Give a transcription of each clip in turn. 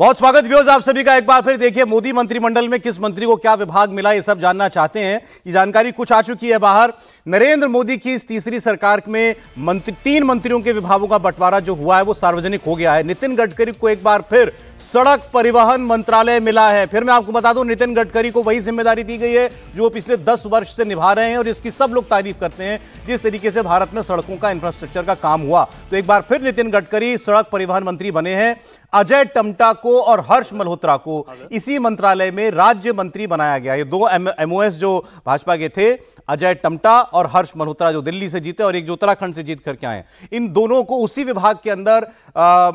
बहुत स्वागत व्यूज आप सभी का एक बार फिर देखिए मोदी मंत्रिमंडल में किस मंत्री को क्या विभाग मिला ये सब जानना चाहते हैं ये जानकारी कुछ आ चुकी है बाहर नरेंद्र मोदी की इस तीसरी सरकार में मंत्री तीन मंत्रियों के विभागों का बंटवारा जो हुआ है वो सार्वजनिक हो गया है नितिन गडकरी को एक बार फिर सड़क परिवहन मंत्रालय मिला है फिर मैं आपको बता दूं नितिन गडकरी को वही जिम्मेदारी दी गई है जो पिछले दस वर्ष से निभा रहे हैं और इसकी सब लोग तारीफ करते हैं जिस तरीके से भारत में सड़कों का इंफ्रास्ट्रक्चर का काम हुआ तो एक बार फिर नितिन गडकरी सड़क परिवहन मंत्री बने हैं अजय टमटा को और हर्ष मल्होत्रा को इसी मंत्रालय में राज्य मंत्री बनाया गया ये दो एमओएस जो भाजपा के थे अजय टमटा और हर्ष मल्होत्रा जो दिल्ली से जीते और एक जो उत्तराखंड से जीत करके आए इन दोनों को उसी विभाग के अंदर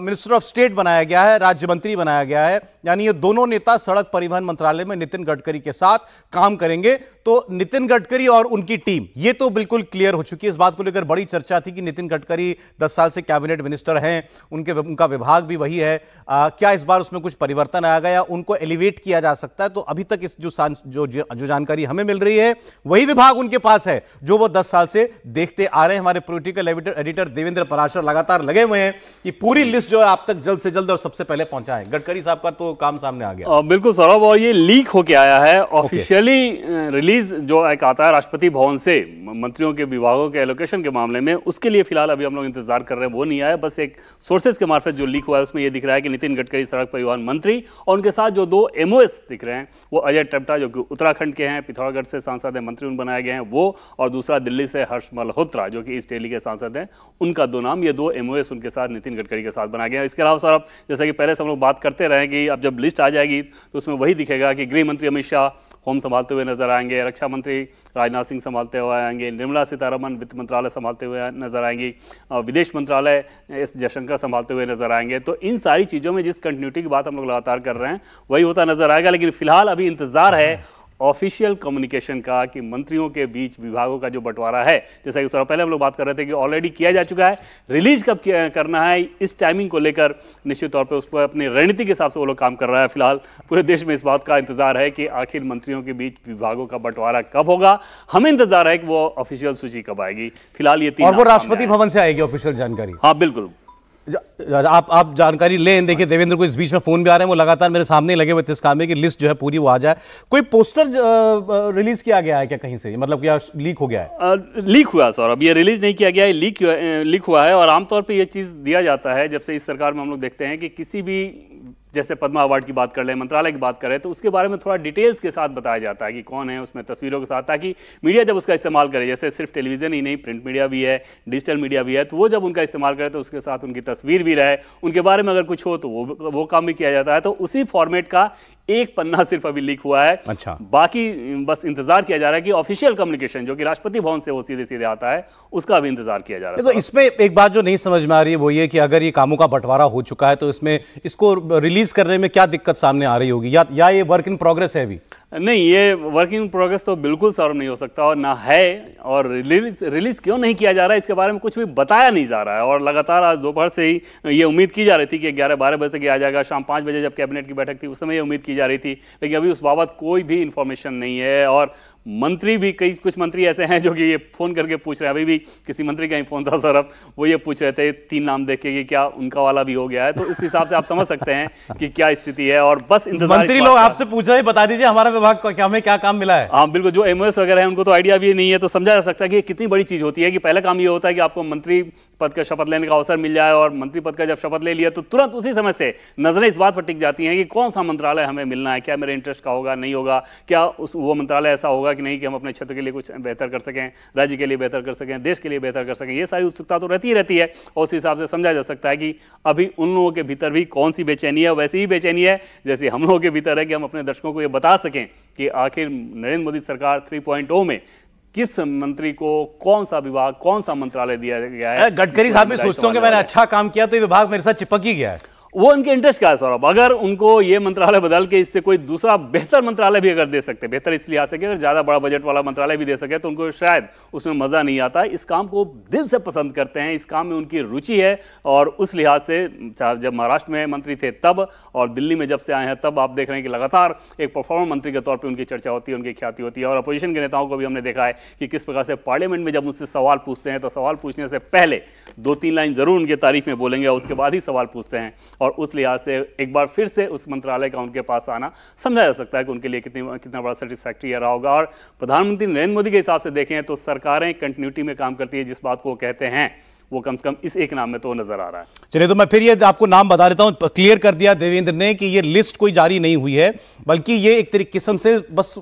मिनिस्टर ऑफ स्टेट बनाया गया है राज्य मंत्री बनाया गया है यानी ये दोनों नेता सड़क परिवहन मंत्रालय में नितिन गडकरी के साथ काम करेंगे तो नितिन गडकरी और उनकी टीम ये तो बिल्कुल क्लियर हो चुकी है इस बात को लेकर बड़ी चर्चा थी कि नितिन गडकरी दस साल से कैबिनेट मिनिस्टर हैं उनके उनका विभाग भी वही है आ, क्या इस बार उसमें कुछ परिवर्तन आएगा गया उनको एलिवेट किया जा सकता है तो अभी तक इस जो जो जो जानकारी हमें मिल रही है वही विभाग उनके पास है जो वो दस साल से देखते आ रहे हैं हमारे पोलिटिकल एडिटर देवेंद्र पराशर लगातार लगे हुए हैं कि पूरी लिस्ट जो है आप तक जल्द से जल्द और सबसे पहले पहुंचाएं गडकरी साहब का तो काम सामने आ गया बिल्कुल सौरभ और ये लीक होके आया है ऑफिशियली रिलीज जो एक आता है राष्ट्रपति भवन से मंत्रियों के विभागों के एलोकेशन के मामले में उसके लिए फिलहाल अभी हम लोग इंतजार कर रहे हैं वो नहीं आया बस एक सोर्सेज के मार्फत जो लीक हुआ है उसमें यह दिख रहा है है कि नितिन गडकरी सड़क परिवहन मंत्री और उनके साथ जो दो एम दिख रहे हैं वो अजय टप्टा जो कि उत्तराखंड के हैं पिथौरागढ़ से सांसद हैं मंत्री उन बनाए गए हैं वो और दूसरा दिल्ली से हर्ष मल्होत्रा जो कि ईस्ट डेली के सांसद हैं उनका दो नाम ये दो एम उनके साथ नितिन गडकरी के साथ बनाए गए हैं इसके अलावा सौरभ जैसे कि पहले से हम लोग बात करते रहे कि अब जब लिस्ट आ जाएगी तो उसमें वही दिखेगा कि गृह मंत्री अमित शाह होम संभालते हुए नजर आएंगे रक्षा मंत्री राजनाथ सिंह संभालते हुए आएंगे निर्मला सीतारमन वित्त मंत्रालय संभालते हुए नजर आएंगी विदेश मंत्रालय एस जयशंकर संभालते हुए नजर आएंगे तो इन सारी चीज़ों में जिस कंटिन्यूटी की बात हम लोग लगातार कर रहे हैं वही होता नजर आएगा लेकिन फिलहाल अभी इंतजार है ऑफिशियल कम्युनिकेशन का कि मंत्रियों के बीच विभागों का जो बंटवारा है जैसा कि पहले हम लोग बात कर रहे थे कि ऑलरेडी किया जा चुका है रिलीज कब करना है इस टाइमिंग को लेकर निश्चित तौर पर उस पर अपनी रणनीति के हिसाब से वो लोग काम कर रहा है फिलहाल पूरे देश में इस बात का इंतजार है कि आखिर मंत्रियों के बीच विभागों का बंटवारा कब होगा हमें इंतजार है कि वो ऑफिशियल सूची कब आएगी फिलहाल ये तीन राष्ट्रपति भवन से आएगी ऑफिशियल जानकारी हाँ बिल्कुल आप आप जानकारी लें देखिए देवेंद्र को इस बीच में फोन भी आ रहे हैं वो लगातार मेरे सामने लगे हुए थे इस काम में कि लिस्ट जो है पूरी वो आ जाए कोई पोस्टर रिलीज किया गया है क्या कहीं से मतलब क्या लीक हो गया है लीक हुआ सर अब ये रिलीज नहीं किया गया है लीक लीक हुआ है और आमतौर पर यह चीज़ दिया जाता है जब से इस सरकार में हम लोग देखते हैं कि किसी भी जैसे पद्मा अवार्ड की बात कर लें मंत्रालय की बात करें तो उसके बारे में थोड़ा डिटेल्स के साथ बताया जाता है कि कौन है उसमें तस्वीरों के साथ ताकि मीडिया जब उसका इस्तेमाल करे जैसे सिर्फ टेलीविज़न ही नहीं प्रिंट मीडिया भी है डिजिटल मीडिया भी है तो वो जब उनका इस्तेमाल करे तो उसके साथ उनकी तस्वीर भी रहे उनके बारे में अगर कुछ हो तो वो वो काम भी किया जाता है तो उसी फॉर्मेट का एक पन्ना सिर्फ अभी लीक हुआ है अच्छा बाकी बस इंतजार किया जा रहा है कि ऑफिशियल कम्युनिकेशन जो कि राष्ट्रपति भवन से वो सीधे सीधे आता है उसका अभी इंतजार किया जा रहा है तो इसमें एक बात जो नहीं समझ में आ रही है वो ये कि अगर ये कामों का बंटवारा हो चुका है तो इसमें इसको रिलीज करने में क्या दिक्कत सामने आ रही होगी या, या ये वर्क इन प्रोग्रेस है अभी नहीं ये वर्किंग प्रोग्रेस तो बिल्कुल सॉल्व नहीं हो सकता और ना है और रिलीज रिलीज़ क्यों नहीं किया जा रहा है इसके बारे में कुछ भी बताया नहीं जा रहा है और लगातार आज दोपहर से ही ये उम्मीद की जा रही थी कि ग्यारह बारह बजे तक आ जाएगा शाम पाँच बजे जब कैबिनेट की बैठक थी उस समय ये उम्मीद की जा रही थी लेकिन अभी उस बाबत कोई भी इन्फॉर्मेशन नहीं है और मंत्री भी कई कुछ मंत्री ऐसे हैं जो कि ये फ़ोन करके पूछ रहे हैं अभी भी किसी मंत्री का ही फ़ोन था सर अब वो ये पूछ रहे थे तीन नाम देख के कि क्या उनका वाला भी हो गया है तो इस हिसाब से आप समझ सकते हैं कि क्या स्थिति है और बस इंतजार मंत्री लोग आपसे पूछ रहे बता दीजिए हमारा विभाग को क्या हमें क्या काम मिला है हाँ बिल्कुल जो एम वगैरह है उनको तो आइडिया भी नहीं है तो समझा जा सकता है कि कितनी बड़ी चीज़ होती है कि पहला काम ये होता है कि आपको मंत्री पद का शपथ लेने का अवसर मिल जाए और मंत्री पद का जब शपथ ले लिया तो तुरंत उसी समय से नजरें इस बात पर टिक जाती हैं कि कौन सा मंत्रालय हमें मिलना है क्या मेरे इंटरेस्ट का होगा नहीं होगा क्या उस वो मंत्रालय ऐसा होगा कि नहीं कि हम अपने क्षेत्र के लिए कुछ बेहतर कर सकें राज्य के लिए बेहतर कर सकें देश के लिए बेहतर कर सकें ये सारी उत्सुकता तो रहती ही रहती है और उस हिसाब से समझा जा सकता है कि अभी उन लोगों के भीतर भी कौन सी बेचैनी है वैसी ही बेचैनी है जैसे हम लोगों के भीतर है कि हम अपने दर्शकों को ये बता सकें कि आखिर नरेंद्र मोदी सरकार थ्री में किस मंत्री को कौन सा विभाग कौन सा मंत्रालय दिया गया है गडकरी साहब भी सोचते हो कि मैंने अच्छा काम किया तो ये विभाग मेरे साथ चिपक ही गया है वो उनके इंटरेस्ट का है सौरभ अगर उनको ये मंत्रालय बदल के इससे कोई दूसरा बेहतर मंत्रालय भी अगर दे सकते बेहतर इसलिए आ सके अगर ज़्यादा बड़ा बजट वाला मंत्रालय भी दे सके तो उनको शायद उसमें मज़ा नहीं आता इस काम को दिल से पसंद करते हैं इस काम में उनकी रुचि है और उस लिहाज से जब महाराष्ट्र में मंत्री थे तब और दिल्ली में जब से आए हैं तब आप देख रहे हैं कि लगातार एक परफॉर्मर मंत्री के तौर पर उनकी चर्चा होती है उनकी ख्याति होती है और अपोजिशन के नेताओं को भी हमने देखा है कि किस प्रकार से पार्लियामेंट में जब उनसे सवाल पूछते हैं तो सवाल पूछने से पहले दो तीन लाइन जरूर उनकी तारीफ में बोलेंगे और उसके बाद ही सवाल पूछते हैं और उस लिहाज से एक बार फिर से उस मंत्रालय का उनके पास आना समझा जा सकता है कि उनके लिए कितनी कितना बड़ा सेटिस्फैक्ट्री रहा होगा और प्रधानमंत्री नरेंद्र मोदी के हिसाब से देखें तो सरकारें कंटिन्यूटी में काम करती है जिस बात को कहते हैं वो कम से कम इस एक नाम में तो नजर आ रहा है चलिए तो मैं फिर ये आपको नाम बता देता हूँ क्लियर कर दिया देवेंद्र ने कि ये लिस्ट कोई जारी नहीं हुई है बल्कि ये एक तरीके किस्म से बस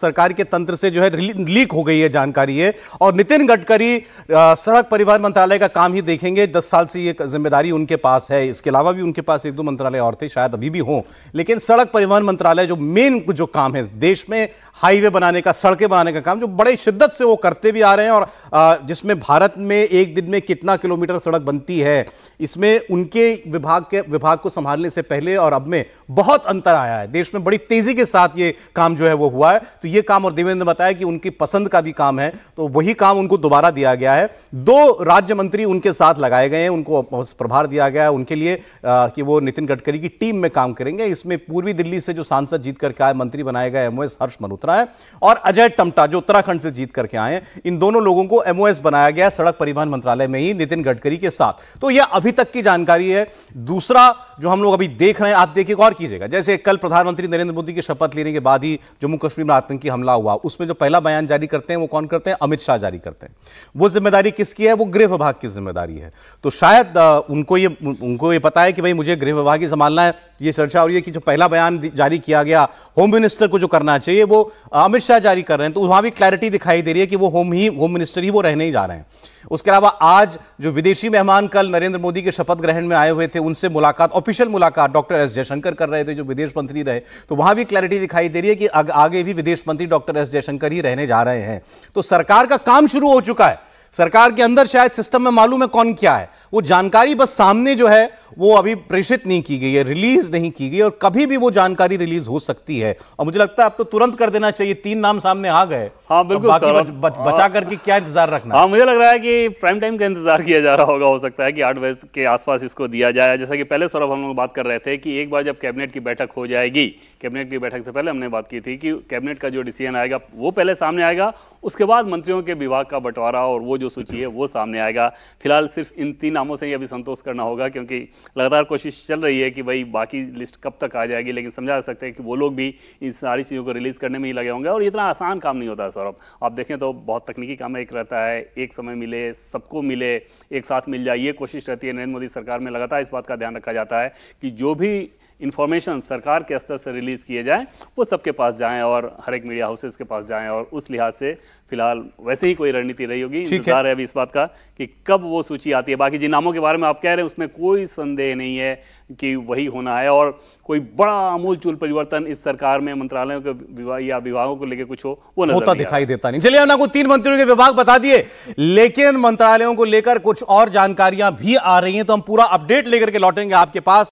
सरकार के तंत्र से जो है लीक हो गई है जानकारी है और नितिन गडकरी सड़क परिवहन मंत्रालय का काम ही देखेंगे दस साल से ये जिम्मेदारी उनके पास है इसके अलावा भी उनके पास एक दो मंत्रालय और थे शायद अभी भी हों लेकिन सड़क परिवहन मंत्रालय जो मेन जो काम है देश में हाईवे बनाने का सड़कें बनाने का काम जो बड़े शिद्दत से वो करते भी आ रहे हैं और जिसमें भारत में एक दिन में कितना कितना किलोमीटर सड़क बनती है इसमें उनके विभाग के विभाग को संभालने से पहले और अब में बहुत अंतर आया है देश में बड़ी तेजी के साथ ये काम जो है वो हुआ है तो ये काम और देवेंद्र ने बताया कि उनकी पसंद का भी काम है तो वही काम उनको दोबारा दिया गया है दो राज्य मंत्री उनके साथ लगाए गए हैं उनको प्रभार दिया गया है उनके लिए आ, कि वो नितिन गडकरी की टीम में काम करेंगे इसमें पूर्वी दिल्ली से जो सांसद जीत करके आए मंत्री बनाए गए एमओएस हर्ष मल्होत्रा है और अजय टमटा जो उत्तराखंड से जीत करके आए इन दोनों लोगों को एमओएस बनाया गया सड़क परिवहन मंत्रालय में ही नितिन गडकरी के साथ तो यह अभी तक की जानकारी है दूसरा जो हम लोग अभी देख रहे हैं आप देखिए और कीजिएगा जैसे कल प्रधानमंत्री नरेंद्र मोदी की शपथ लेने के बाद ही जम्मू कश्मीर में आतंकी हमला हुआ उसमें जो पहला बयान जारी करते हैं वो कौन करते हैं अमित शाह जारी करते हैं वो जिम्मेदारी किसकी है वो गृह विभाग की जिम्मेदारी है तो शायद उनको ये उनको ये पता है कि भाई मुझे गृह विभाग ही संभालना है ये चर्चा हो रही है कि जो पहला बयान जारी किया गया होम मिनिस्टर को जो करना चाहिए वो अमित शाह जारी कर रहे हैं तो वहां भी क्लैरिटी दिखाई दे रही है कि वो होम ही होम मिनिस्टर ही वो रहने ही जा रहे हैं उसके अलावा आज जो विदेशी मेहमान कल नरेंद्र मोदी के शपथ ग्रहण में आए हुए थे उनसे मुलाकात ऑफिशियल मुलाकात डॉक्टर एस जयशंकर कर रहे थे जो विदेश मंत्री रहे तो वहां भी क्लैरिटी दिखाई दे रही है कि आगे भी विदेश मंत्री डॉक्टर एस जयशंकर ही रहने जा रहे हैं तो सरकार का काम शुरू हो चुका है सरकार के अंदर शायद सिस्टम में मालूम है कौन क्या है वो जानकारी बस सामने जो है वो अभी प्रेषित नहीं की गई है रिलीज नहीं की गई और कभी भी वो जानकारी रिलीज हो सकती है और मुझे लगता है अब तो तुरंत कर देना चाहिए तीन नाम सामने आ गए हाँ बिल्कुल बाकी बच, बच, बचा हाँ। करके क्या इंतजार रखना हाँ मुझे लग रहा है कि प्राइम टाइम का इंतजार किया जा रहा होगा हो सकता है कि आठ बजे के आसपास इसको दिया जाए जैसा कि पहले सौरभ हम लोग बात कर रहे थे कि एक बार जब कैबिनेट की बैठक हो जाएगी कैबिनेट की बैठक से पहले हमने बात की थी कि कैबिनेट का जो डिसीजन आएगा वो पहले सामने आएगा उसके बाद मंत्रियों के विभाग का बंटवारा और वो जो सूची है वो सामने आएगा फिलहाल सिर्फ इन तीन नामों से ही अभी संतोष करना होगा क्योंकि लगातार कोशिश चल रही है कि भाई बाकी लिस्ट कब तक आ जाएगी लेकिन समझा सकते हैं कि वो लोग भी इन सारी चीज़ों को रिलीज़ करने में ही लगे होंगे और इतना आसान काम नहीं होता है सौरभ आप देखें तो बहुत तकनीकी काम एक रहता है एक समय मिले सबको मिले एक साथ मिल जाए ये कोशिश रहती है नरेंद्र मोदी सरकार में लगातार इस बात का ध्यान रखा जाता है कि जो भी इन्फॉर्मेशन सरकार के स्तर से रिलीज़ किए जाएँ वो सबके पास जाएँ और हर एक मीडिया हाउसेस के पास जाएँ और उस लिहाज से फिलहाल वैसे ही कोई रणनीति रही होगी इंतजार है अभी इस बात का कि कब वो सूची आती है बाकी जिन नामों के बारे में आप कह रहे हैं उसमें कोई संदेह नहीं है कि वही होना है और कोई बड़ा चूल परिवर्तन इस सरकार में मंत्रालयों के विभाग या विभागों को लेकर कुछ हो वो नजर होता दिखाई देता नहीं चलिए आपको तीन मंत्रियों के विभाग बता दिए लेकिन मंत्रालयों को लेकर कुछ और जानकारियां भी आ रही हैं तो हम पूरा अपडेट लेकर के लौटेंगे आपके पास